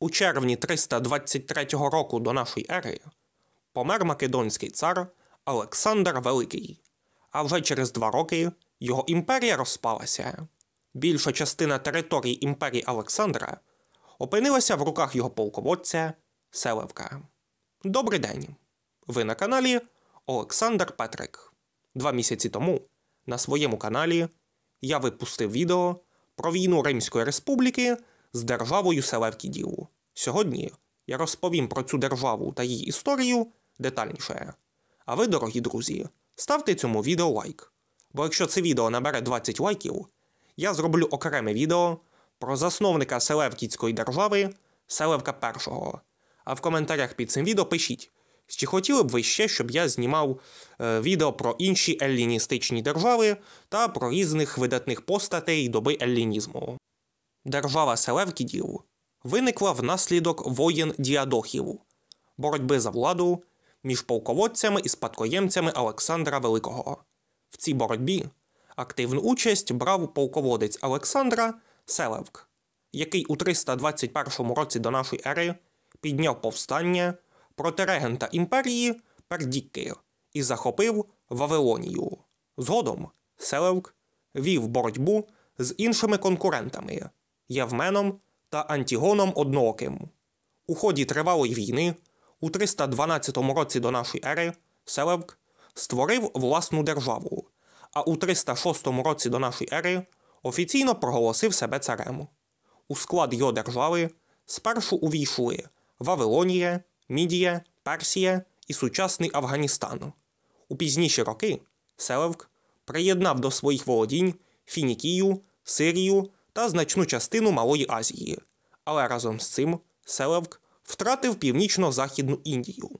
У червні 323 року до нашої ери помер македонський цар Олександр Великий, а вже через два роки його імперія розпалася. Більша частина території імперії Олександра опинилася в руках його полководця Селевка. Добрий день! Ви на каналі Олександр Петрик. Два місяці тому на своєму каналі я випустив відео про війну Римської Республіки з державою Селевкіділу. Сьогодні я розповім про цю державу та її історію детальніше. А ви, дорогі друзі, ставте цьому відео лайк. Бо якщо це відео набере 20 лайків, я зроблю окреме відео про засновника Селевкідської держави Селевка І. А в коментарях під цим відео пишіть, чи хотіли б ви ще, щоб я знімав е, відео про інші елліністичні держави та про різних видатних постатей доби еллінізму. Держава Селевкідів виникла внаслідок воєн діадохів, боротьби за владу між полководцями і спадкоємцями Олександра Великого. В цій боротьбі активну участь брав полководець Олександра Селевк, який у 321 році до нашої ери підняв повстання проти регента імперії Пердікки і захопив Вавилонію. Згодом Селевк вів боротьбу з іншими конкурентами. Явменом та Антігоном Однооким. У ході тривалої війни у 312 році до нашої ери Селевк створив власну державу, а у 306 році до нашої ери офіційно проголосив себе царем. У склад його держави спершу увійшли Вавилонія, Мідія, Персія і сучасний Афганістан. У пізніші роки Селевк приєднав до своїх володінь Фінікію, Сирію та значну частину Малої Азії. Але разом з цим Селевк втратив північно-західну Індію.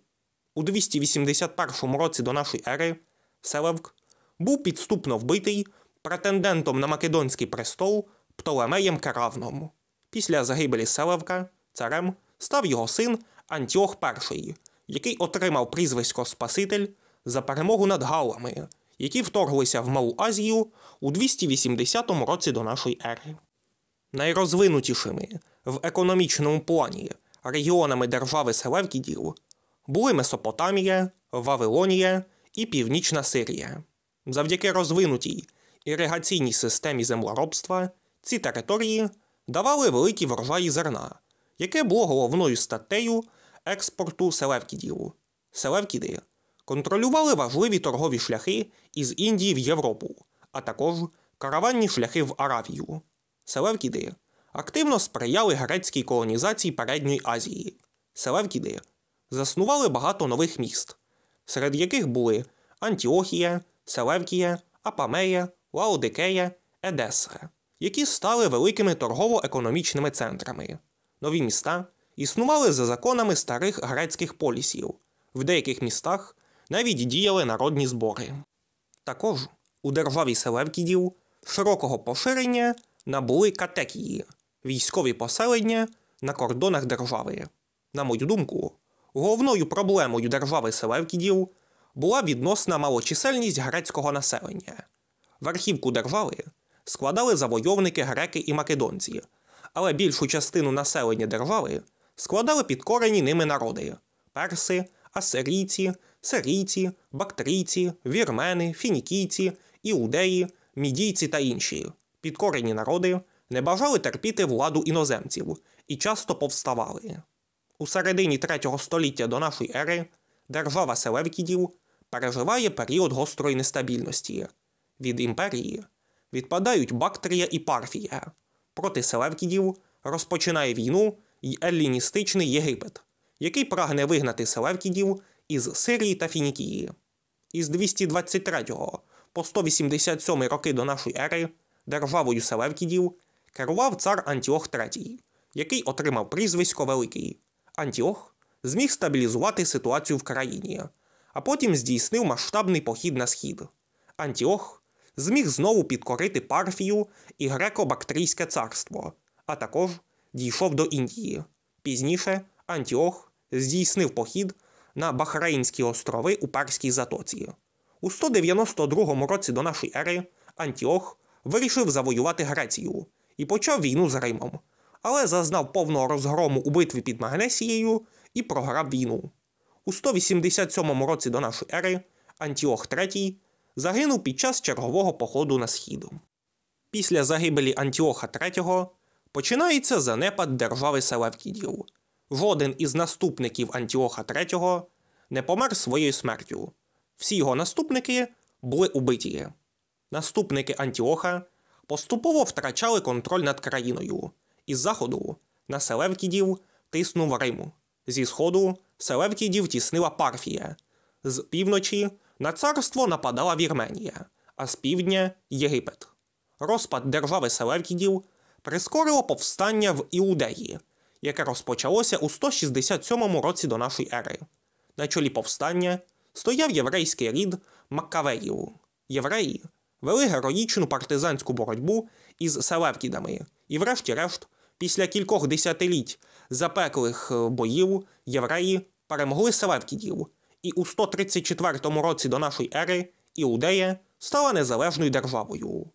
У 281 році до нашої ери Селевк був підступно вбитий претендентом на Македонський престол Птолемеєм Каравном. Після загибелі Селевка царем став його син Антіох І, який отримав прізвисько Спаситель за перемогу над Галами, які вторглися в Малу Азію у 280 році до нашої ери найрозвинутішими в економічному плані регіонами держави Селевкідів були Месопотамія, Вавилонія і Північна Сирія. Завдяки розвинутій іригаційній системі землеробства ці території давали великі врожаї зерна, яке було головною статтею експорту Селевкідів. Селевкіди контролювали важливі торгові шляхи із Індії в Європу, а також караванні шляхи в Аравію. Селевкіди активно сприяли грецькій колонізації Передньої Азії. Селевкіди заснували багато нових міст, серед яких були Антіохія, Селевкія, Апамея, Лаодикея, Едеса, які стали великими торгово-економічними центрами. Нові міста існували за законами старих грецьких полісів, в деяких містах навіть діяли народні збори. Також у державі Селевкідів широкого поширення набули катекії військові поселення на кордонах держави. На мою думку, головною проблемою держави Селевкідів була відносна малочисельність грецького населення. Верхівку держави складали завойовники греки і македонці, але більшу частину населення держави складали підкорені ними народи перси, асирійці, сирійці, бактрійці, вірмени, фінікійці, іудеї, мідійці та інші підкорені народи не бажали терпіти владу іноземців і часто повставали. У середині третього століття до нашої ери держава Селевкідів переживає період гострої нестабільності. Від імперії відпадають Бактрія і Парфія. Проти Селевкідів розпочинає війну й елліністичний Єгипет, який прагне вигнати Селевкідів із Сирії та Фінікії. Із 223 по 187 роки до нашої ери державою Селевкідів, керував цар Антіох III, який отримав прізвисько Великий. Антіох зміг стабілізувати ситуацію в країні, а потім здійснив масштабний похід на схід. Антіох зміг знову підкорити Парфію і греко-бактрійське царство, а також дійшов до Індії. Пізніше Антіох здійснив похід на Бахрейнські острови у Перській Затоці. У 192 році до нашої ери Антіох вирішив завоювати Грецію і почав війну з Римом, але зазнав повного розгрому у битві під Магнесією і програв війну. У 187 році до нашої ери Антіох III загинув під час чергового походу на схід. Після загибелі Антіоха III починається занепад держави Селевкідів. Жоден із наступників Антіоха III не помер своєю смертю. Всі його наступники були убиті. Наступники Антіоха поступово втрачали контроль над країною. Із заходу на Селевкідів тиснув Риму. Зі сходу Селевкідів тіснила Парфія. З півночі на царство нападала Вірменія, а з півдня Єгипет. Розпад держави Селевкідів прискорило повстання в Іудеї, яке розпочалося у 167 році до нашої ери. На чолі повстання стояв єврейський рід Маккавеїв. Євреї вели героїчну партизанську боротьбу із селевкідами. І, врешті-решт, після кількох десятиліть запеклих е, боїв євреї перемогли селевкідів, і у 134 році до нашої ери Іудея стала незалежною державою.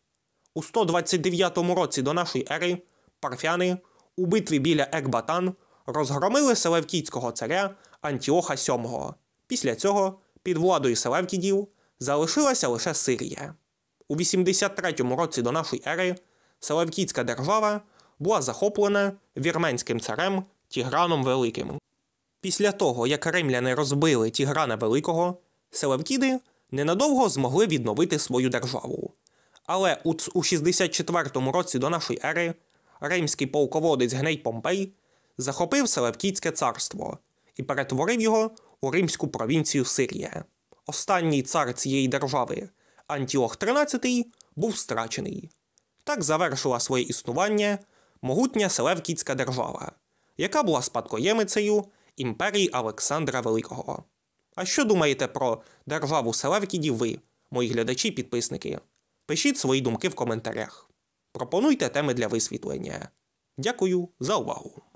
У 129 році до нашої ери парфяни у битві біля Екбатан розгромили селевкідського царя Антіоха VII. Після цього під владою Селевкідів залишилася лише Сирія. У 83 році до нашої ери Селевкідська держава була захоплена вірменським царем Тіграном Великим. Після того, як римляни розбили Тіграна Великого, Селевкіди ненадовго змогли відновити свою державу. Але у 64 році до нашої ери римський полководець Гней Помпей захопив Селевкідське царство і перетворив його у римську провінцію Сирія. Останній цар цієї держави Антіох XIII був страчений. Так завершила своє існування могутня Селевкідська держава, яка була спадкоємицею імперії Олександра Великого. А що думаєте про державу Селевкідів ви, мої глядачі-підписники? Пишіть свої думки в коментарях. Пропонуйте теми для висвітлення. Дякую за увагу!